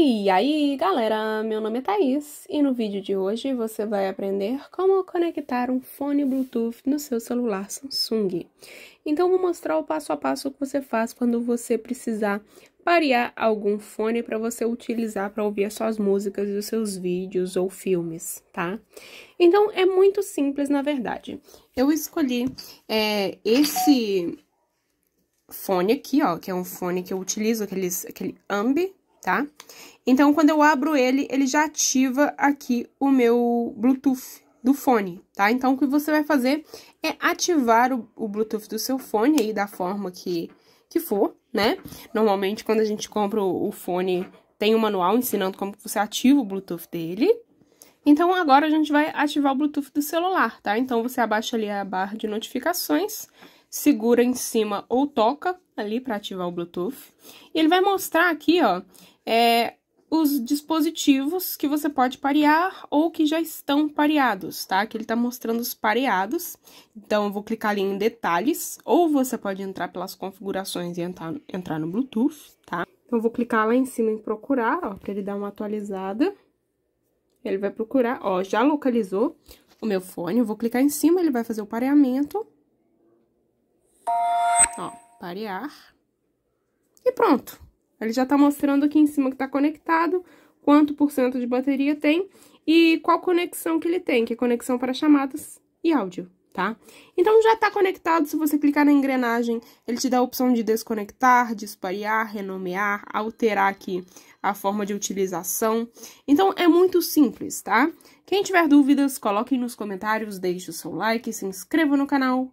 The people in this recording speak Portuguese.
E aí, galera, meu nome é Thaís e no vídeo de hoje você vai aprender como conectar um fone Bluetooth no seu celular Samsung. Então vou mostrar o passo a passo que você faz quando você precisar parear algum fone para você utilizar para ouvir as suas músicas e os seus vídeos ou filmes, tá? Então é muito simples, na verdade. Eu escolhi é, esse fone aqui, ó, que é um fone que eu utilizo, aqueles, aquele Ambi, tá? Então, quando eu abro ele, ele já ativa aqui o meu Bluetooth do fone, tá? Então, o que você vai fazer é ativar o, o Bluetooth do seu fone aí, da forma que, que for, né? Normalmente, quando a gente compra o, o fone, tem um manual ensinando como você ativa o Bluetooth dele. Então, agora a gente vai ativar o Bluetooth do celular, tá? Então, você abaixa ali a barra de notificações segura em cima ou toca ali para ativar o Bluetooth. E ele vai mostrar aqui, ó, é, os dispositivos que você pode parear ou que já estão pareados, tá? Aqui ele tá mostrando os pareados. Então, eu vou clicar ali em detalhes, ou você pode entrar pelas configurações e entrar, entrar no Bluetooth, tá? Então, eu vou clicar lá em cima em procurar, ó, pra ele dar uma atualizada. Ele vai procurar, ó, já localizou o meu fone. Eu vou clicar em cima, ele vai fazer o pareamento. Ó, parear. E pronto. Ele já tá mostrando aqui em cima que tá conectado, quanto por cento de bateria tem e qual conexão que ele tem, que é conexão para chamadas e áudio, tá? Então, já tá conectado, se você clicar na engrenagem, ele te dá a opção de desconectar, disparear, renomear, alterar aqui a forma de utilização. Então, é muito simples, tá? Quem tiver dúvidas, coloquem nos comentários, deixe o seu like, se inscreva no canal